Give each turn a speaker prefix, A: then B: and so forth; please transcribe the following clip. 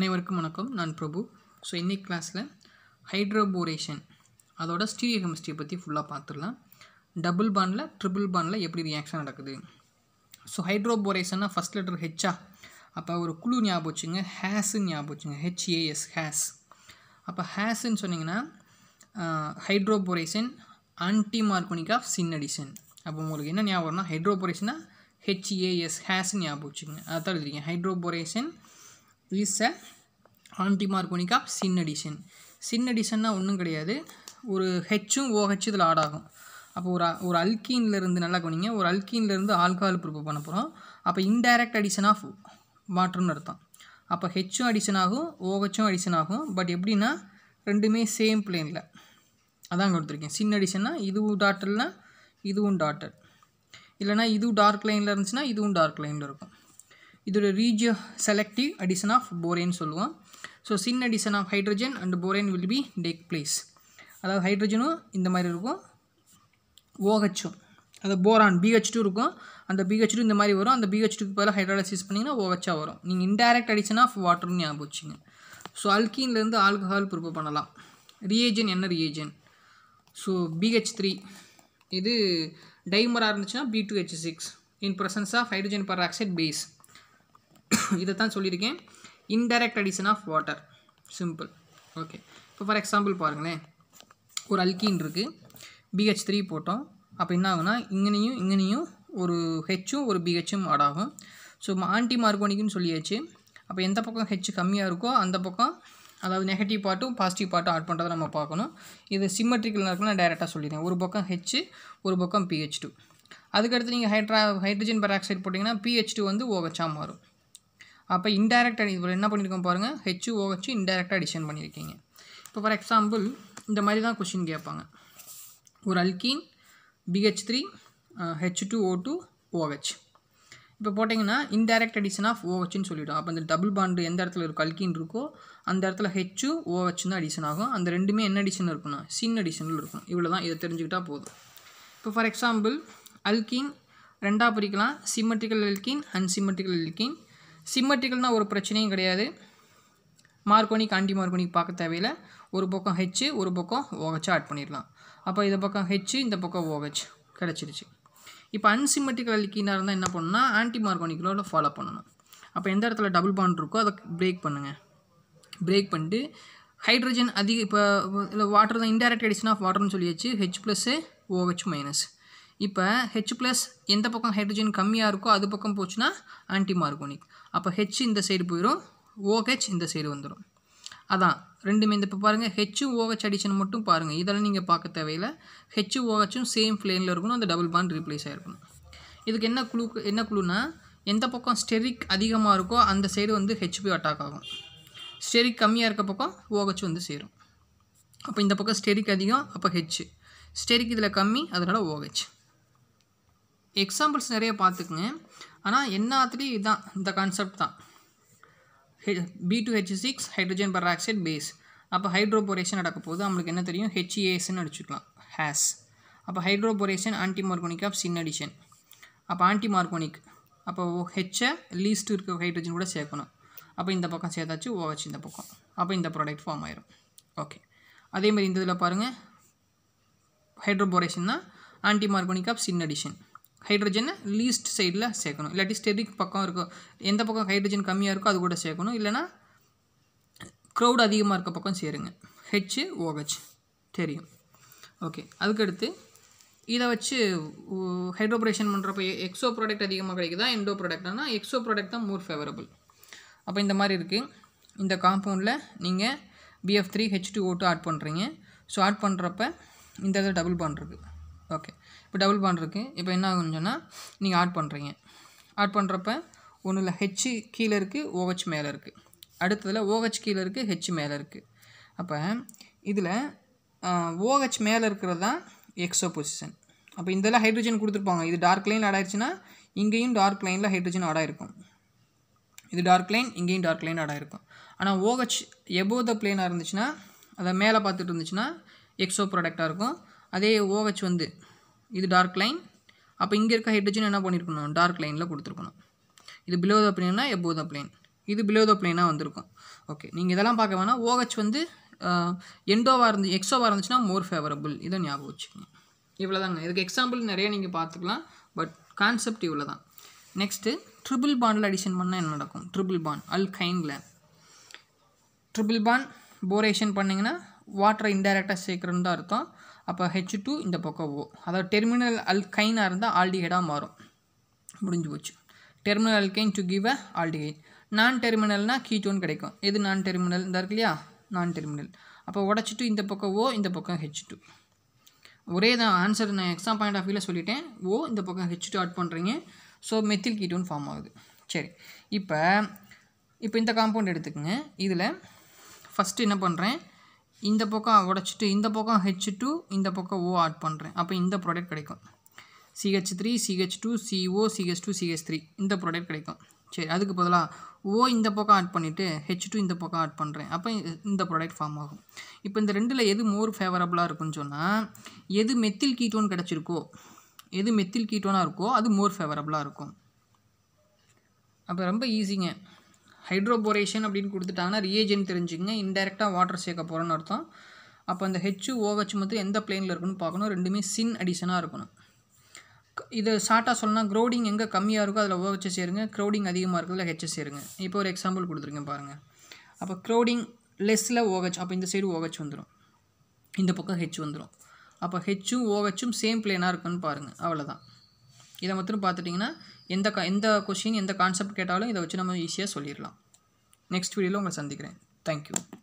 A: அனைவருக்கும் வணக்கம் நான் பிரபு ஸோ இன்றைக்கி கிளாஸில் ஹைட்ரோபோரேஷன் அதோட ஸ்டீரியோ கெமிஸ்ட்ரி பற்றி ஃபுல்லாக பார்த்துடலாம் டபுள் பாண்டில் ட்ரிபிள் பாண்டில் எப்படி ரியாக்ஷன் நடக்குது ஸோ ஹைட்ரோபோரேஷன்னா ஃபஸ்ட் லெட்டர் ஹெச்சா அப்போ ஒரு குழு ஞாபகம் வச்சுங்க ஹேஸுன்னு ஞாபகம் வச்சுங்க ஹெச்ஏஎஸ் ஹேஸ் அப்போ ஹேஸுன்னு சொன்னிங்கன்னா hydroboration anti Markovnikov of syn addition அப்போ உங்களுக்கு என்ன ஞாபகம்னா ஹைட்ரோபோரேஷனாக ஹெச்ஏஎஸ் ஹேஸ்ன்னு ஞாபகம் வச்சுங்க அதான் எழுதிருக்கேன் hydroboration is a anti Markovnikov of syn addition syn அடிஷன்னா ஒன்றும் கிடையாது ஒரு ஹெச்சும் ஓஹெச் இதில் ஆட் ஆகும் அப்போ ஒரு ஒரு அல்கீன்லேருந்து நல்லா கவனிங்க ஒரு அல்கீன்லேருந்து ஆல்கஹால் ப்ரிப்பேர் பண்ண போகிறோம் அப்போ இன்டைரக்ட் அடிஷன் ஆஃப் வாட்டர்னு அர்த்தம் அப்போ ஹெச்சும் அடிஷன் ஆகும் ஓஹெச்சும் அடிஷன் ஆகும் பட் எப்படின்னா ரெண்டுமே சேம் பிளேனில் அதான் கொடுத்துருக்கேன் சின் அடிஷன்னா இதுவும் டாட்டர்னா இதுவும் டாட்டர் இல்லைனா இதுவும் டார்க் லைனில் இருந்துச்சுன்னா இதுவும் டார்க் லைனில் இருக்கும் இதோட ரீஜியோ செலக்டிவ் அடிஷன் ஆஃப் போரேன்னு சொல்லுவோம் so syn addition of hydrogen and borane will be take place அதாவது ஹைட்ரஜனும் இந்த மாதிரி இருக்கும் ஓஹெச்சும் அது போரான் பிஹெச் டூ இருக்கும் அந்த பிஹெச் டூ இந்த மாதிரி வரும் அந்த பிஹெச் டூக்கு பதிலாக ஹைட்ராலிசிஸ் பண்ணிங்கன்னா ஓஹெச்சாக வரும் நீங்கள் இன்டைரக்ட் அடிஷன் ஆஃப் வாட்டர்னு ஞாபகம் வச்சுங்க ஸோ அல்கீன்லேருந்து ஆல்கஹால் ப்ரிப்பேர் பண்ணலாம் ரியேஜன் என்ன ரியேஜன் ஸோ பிஹெச் த்ரீ இது டைமராக இருந்துச்சுன்னா B two H six in presence of hydrogen peroxide base இதை தான் சொல்லியிருக்கேன் indirect addition of water simple okay இப்போ ஃபார் எக்ஸாம்பிள் பாருங்களேன் ஒரு அல்கீன் இருக்குது பிஹெச் த்ரீ போட்டோம் அப்போ என்ன ஆகுனா இங்கனையும் இங்கனையும் ஒரு ஹெச்சும் ஒரு பிஹெச்சும் ஆட் ஆகும் ஸோ ஆன்டி மார்கோனிக்னு சொல்லியாச்சு அப்போ எந்த பக்கம் ஹெச் கம்மியாக இருக்கோ அந்த பக்கம் அதாவது நெகட்டிவ் பார்ட்டும் பாசிட்டிவ் பார்ட்டும் ஆட் பண்ணுறதை நம்ம பார்க்கணும் இது சிம்மெட்ரிக்கல் இருக்குன்னு நான் டேரெக்டாக சொல்லிடுறேன் ஒரு பக்கம் ஹெச் ஒரு பக்கம் பிஹெச் டூ அதுக்கடுத்து நீங்கள் ஹைட்ரா ஹைட்ரஜன் பராக்சைடு போட்டிங்கன்னா பிஹெச் டூ வந்து ஓகச்சா மாறும் அப்போ இன்டைரக்ட் அடி இதில் என்ன பண்ணியிருக்கோம் பாருங்கள் ஹெச்யூஓ வச்சு இன்டைரக்டாக அடிஷன் பண்ணியிருக்கீங்க இப்போ ஃபார் எக்ஸாம்பிள் இந்த மாதிரி தான் கொஷின் கேட்பாங்க ஒரு alkene BH three H two O two OH இப்போ போட்டிங்கன்னா இன்டைரக்ட் அடிஷன் ஆஃப் ஓஹெச்னு சொல்லிவிடும் அப்போ அந்த டபுள் பாண்டு எந்த இடத்துல இருக்கும் அல்கின் இருக்கோ அந்த இடத்துல ஹெச்சு ஓஹெச் தான் அடிஷன் ஆகும் அந்த ரெண்டுமே என்ன அடிஷன் இருக்குன்னா சின் அடிஷனில் இருக்கும் இவ்வளோ தான் இதை தெரிஞ்சுக்கிட்டால் போதும் இப்போ ஃபார் எக்ஸாம்பிள் அல்கின் ரெண்டாக பிரிக்கலாம் சிம்மெட்ரிக்கல் அல்கின் அன்சிம்மெட்ரிக்கல் அல்கின் சிம்மெட்ரிக்கல்னால் ஒரு பிரச்சனையும் கிடையாது மார்க்கோனிக் ஆண்டி மார்கோனிக் பார்க்க தேவையில்லை ஒரு பக்கம் ஹெச்சு ஒரு பக்கம் ஓகச்சா ஆட் பண்ணிடலாம் அப்போ இந்த பக்கம் ஹெச்சு இந்த பக்கம் ஓகச் கிடச்சிருச்சு இப்போ அன்சிமெட்ரிக்கல் கீனாக இருந்தால் என்ன பண்ணணும்னா ஆன்டி மார்க்கோனிக்கலோட ஃபாலோ பண்ணணும் அப்போ எந்த இடத்துல டபுள் பாண்ட் இருக்கோ அதை பிரேக் பண்ணுங்கள் பிரேக் பண்ணிட்டு ஹைட்ரஜன் அதிக இப்போ இல்லை வாட்டர் தான் இன்டைரக்ட் அடிஷன் ஆஃப் வாட்டர்னு சொல்லியாச்சு ஹெச் ப்ளஸ்ஸு ஓஹெச் மைனஸ் இப்போ ஹெச் ப்ளஸ் எந்த பக்கம் ஹைட்ரஜன் கம்மியாக இருக்கோ அது பக்கம் போச்சுன்னா ஆன்டி மார்கோனிக் அப்போ ஹெச் இந்த சைடு போயிடும் ஓஹெச் இந்த சைடு வந்துடும் அதான் ரெண்டுமே இந்த இப்போ பாருங்கள் ஹெச்சு ஓஹெச் அடிஷன் மட்டும் பாருங்கள் இதெல்லாம் நீங்கள் பார்க்க தேவையில்ல ஹெச்சு ஓஹெச்சும் சேம் ஃப்ளேனில் இருக்கணும் அந்த டபுள் பாண்ட் ரீப்ளேஸ் ஆகிருக்கணும் இதுக்கு என்ன குழு என்ன குழுனா எந்த பக்கம் ஸ்டெரிக் அதிகமாக இருக்கோ அந்த சைடு வந்து ஹெச்பி அட்டாக் ஆகும் ஸ்டெரிக் கம்மியாக இருக்க பக்கம் ஓஹெச் வந்து சேரும் அப்போ இந்த பக்கம் ஸ்டெரிக் அதிகம் அப்போ ஹெச் ஸ்டெரிக் இதில் கம்மி அதனால் ஓஹெச் எக்ஸாம்பிள்ஸ் நிறைய பார்த்துக்குங்க ஆனால் எல்லாத்துலேயும் இதுதான் இந்த கான்செப்ட் தான் B two H six hydrogen peroxide base அப்போ ஹைட்ரோபோரேஷன் நடக்க போது நம்மளுக்கு என்ன தெரியும் ஹெச்ஏஎஸ்ன்னு அடிச்சுக்கலாம் ஹேஸ் அப்போ hydroboration anti Markovnikov of syn addition அப்போ ஆன்டி மார்கோனிக் அப்போ ஹெச்சை லீஸ்ட்டு இருக்க ஹைட்ரஜன் கூட சேர்க்கணும் அப்போ இந்த பக்கம் சேர்த்தாச்சு ஓஹெச் இந்த பக்கம் அப்போ இந்த ப்ராடக்ட் ஃபார்ம் ஆயிரும் ஓகே அதேமாதிரி இந்த இதில் பாருங்கள் ஹைட்ரோபொரேஷன் தான் anti Markovnikov of syn addition ஹைட்ரஜனை லீஸ்ட் சைடில் சேர்க்கணும் இல்லாட்டி ஸ்டெரிக் பக்கம் இருக்கோ எந்த பக்கம் ஹைட்ரஜன் கம்மியாக இருக்கோ அது கூட சேர்க்கணும் இல்லைனா க்ரௌட் அதிகமாக இருக்க பக்கம் சேருங்க ஹெச்சு ஓஹெச் தெரியும் ஓகே அதுக்கடுத்து இதை வச்சு ஹைட்ரோப்ரேஷன் பண்ணுறப்ப எக்ஸோ ப்ராடக்ட் அதிகமாக கிடைக்குதா எண்டோ ப்ராடக்ட்னா எக்ஸோ ப்ராடக்ட் தான் மோர் ஃபேவரபிள் அப்போ இந்த மாதிரி இருக்குது இந்த காம்பவுண்டில் நீங்கள் பிஎஃப் த்ரீ ஹெச் டூ ஓட்டு ஆட் பண்ணுறீங்க ஸோ ஆட் பண்ணுறப்ப இந்த இதில் டபுள் பாண்ட் இருக்குது ஓகே இப்போ டபுள் பாண்ட் இருக்குது இப்போ என்ன ஆகுன்னு சொன்னால் நீங்கள் ஆட் பண்ணுறீங்க ஆட் பண்ணுறப்ப ஒன்றில் ஹெச் கீழே இருக்குது ஓஹெச் மேலே இருக்குது அடுத்ததில் ஓஹெச் கீழே இருக்குது ஹெச் மேலே இருக்குது அப்போ இதில் ஓஹெச் மேலே இருக்கிறது தான் எக்ஸோ பொசிஷன் அப்போ இந்த ஹைட்ரஜன் கொடுத்துருப்பாங்க இது டார்க் லைன் ஆடாயிருச்சுன்னா இங்கேயும் டார்க் லைனில் ஹைட்ரஜன் ஆடாயிருக்கும் இது டார்க் லைன் இங்கேயும் டார்க் லைன் ஆடாயிருக்கும் ஆனால் ஓஹெச் எபோவ் த பிளேனாக இருந்துச்சுன்னா அதை மேலே பார்த்துட்டு இருந்துச்சுன்னா எக்ஸோ ப்ராடக்டாக இருக்கும் அதே ஓஹெச் வந்து இது டார்க் லைன் அப்போ இங்கே இருக்க ஹைட்ரஜன் என்ன பண்ணியிருக்கணும் டார்க் லைனில் கொடுத்துருக்கணும் இது பிலோ த பிளேனா எபோ த பிளேன் இது பிலோ த பிளேனாக வந்திருக்கும் ஓகே நீங்கள் இதெல்லாம் பார்க்க வேணால் ஓஹெச் வந்து எண்டோவாக இருந்து எக்ஸோவாக இருந்துச்சுன்னா மோர் ஃபேவரபுள் இதை ஞாபகம் வச்சுக்கோங்க இவ்வளோதாங்க இதுக்கு எக்ஸாம்பிள் நிறைய நீங்கள் பார்த்துக்கலாம் பட் கான்செப்ட் இவ்வளோ தான் நெக்ஸ்ட்டு ட்ரிபிள் பாண்டில் அடிஷன் பண்ணால் என்ன நடக்கும் ட்ரிபிள் பாண்ட் அல் அல்கைனில் ட்ரிபிள் பாண்ட் போரேஷன் பண்ணிங்கன்னா வாட்டரை இன்டைரக்டாக சேர்க்குறன்னு தான் அர்த்தம் அப்போ ஹெச் டூ இந்த பக்கம் ஓ அதாவது டெர்மினல் அல்கைனாக இருந்தால் ஆல்டிஹைடாக மாறும் முடிஞ்சு போச்சு terminal alkyne to give a aldehyde நான் டெர்மினல்னால் கீட்டோன் கிடைக்கும் எது நான் டெர்மினல் இந்த இருக்கு இல்லையா நான் டெர்மினல் அப்போ உடச்சிட்டு இந்த பக்கம் ஓ இந்த பக்கம் ஹெச் டூ ஒரே தான் ஆன்சர் நான் எக்ஸாம் பாயிண்ட் ஆஃப் வியூவில் சொல்லிட்டேன் ஓ இந்த பக்கம் ஹெச் டூ ஆட் பண்ணுறீங்க ஸோ மெத்தில் கீட்டோன் ஃபார்ம் ஆகுது சரி இப்போ இப்போ இந்த காம்பவுண்ட் எடுத்துக்கோங்க இதில் ஃபஸ்ட்டு என்ன பண்ணுறேன் இந்த பக்கம் உடச்சிட்டு இந்த பக்கம் ஹெச் டூ இந்த பக்கம் ஓ ஆட் பண்ணுறேன் அப்போ இந்த ப்ராடக்ட் கிடைக்கும் CH three CH two CO CH two CH three இந்த ப்ராடக்ட் கிடைக்கும் சரி அதுக்கு பதிலாக ஓ இந்த பக்கம் ஆட் பண்ணிவிட்டு ஹெச் டூ இந்த பக்கம் ஆட் பண்ணுறேன் அப்போ இந்த ப்ராடக்ட் ஃபார்ம் ஆகும் இப்போ இந்த ரெண்டில் எது மோர் ஃபேவரபுளாக இருக்குன்னு சொன்னால் எது மெத்தில் கீட்டோன் கிடச்சிருக்கோ எது மெத்தில் கீட்டோனாக இருக்கோ அது மோர் ஃபேவரபுளாக இருக்கும் அப்போ ரொம்ப ஈஸிங்க ஹைட்ரோபோரேஷன் அப்படின்னு கொடுத்துட்டாங்கன்னா ரியேஜன் தெரிஞ்சுங்க இன்டெரக்டாக வாட்டர் சேர்க்க போகிறோன்னு அர்த்தம் அப்போ அந்த ஹெச்சு ஓஹெச் மட்டும் எந்த பிளேனில் இருக்குன்னு பார்க்கணும் ரெண்டுமே சின் அடிஷனாக இருக்கணும் இது ஷார்ட்டாக சொல்லணும்னா க்ரௌடிங் எங்கே கம்மியாக இருக்கோ அதில் ஓஹெச் சேருங்க க்ரௌடிங் அதிகமாக இருக்கிறதுல ஹெச்சை சேருங்க இப்போ ஒரு எக்ஸாம்பிள் கொடுத்துருங்க பாருங்கள் அப்போ க்ரௌடிங் லெஸ்ஸில் ஓஹெச் அப்போ இந்த சைடு ஓஹெச் வந்துடும் இந்த பக்கம் ஹெச் வந்துடும் அப்போ ஹெச்சும் ஓஹெச்சும் சேம் பிளேனாக இருக்குன்னு பாருங்கள் அவ்வளோதான் இதை மட்டும் பார்த்துட்டிங்கன்னா எந்த க எந்த கொஷின் எந்த கான்செப்ட் கேட்டாலும் இதை வச்சு நம்ம ஈஸியாக சொல்லிடலாம் நெக்ஸ்ட் வீடியோவில் உங்களை சந்திக்கிறேன் தேங்க்யூ